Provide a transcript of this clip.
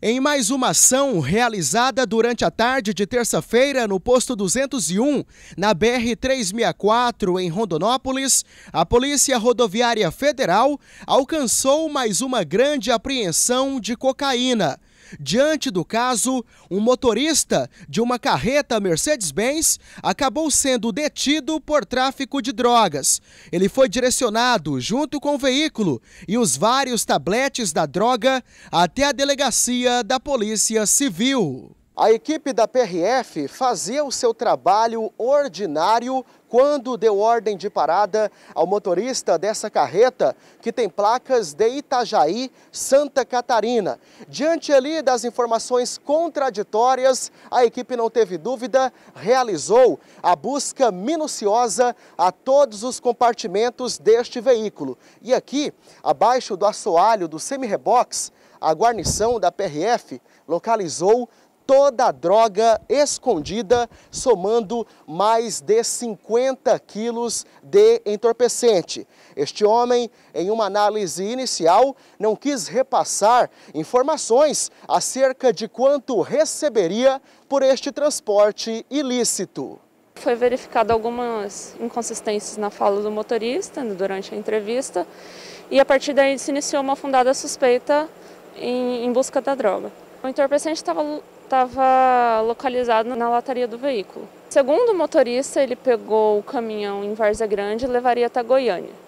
Em mais uma ação realizada durante a tarde de terça-feira no posto 201, na BR 364 em Rondonópolis, a Polícia Rodoviária Federal alcançou mais uma grande apreensão de cocaína. Diante do caso, um motorista de uma carreta Mercedes-Benz acabou sendo detido por tráfico de drogas. Ele foi direcionado junto com o veículo e os vários tabletes da droga até a delegacia da Polícia Civil. A equipe da PRF fazia o seu trabalho ordinário quando deu ordem de parada ao motorista dessa carreta, que tem placas de Itajaí, Santa Catarina. Diante ali das informações contraditórias, a equipe não teve dúvida, realizou a busca minuciosa a todos os compartimentos deste veículo. E aqui, abaixo do assoalho do semi-rebox, a guarnição da PRF localizou toda a droga escondida, somando mais de 50 quilos de entorpecente. Este homem, em uma análise inicial, não quis repassar informações acerca de quanto receberia por este transporte ilícito. Foi verificado algumas inconsistências na fala do motorista né, durante a entrevista e a partir daí se iniciou uma fundada suspeita em, em busca da droga. O entorpecente estava estava localizado na lataria do veículo. Segundo o motorista, ele pegou o caminhão em Varza Grande e levaria até Goiânia.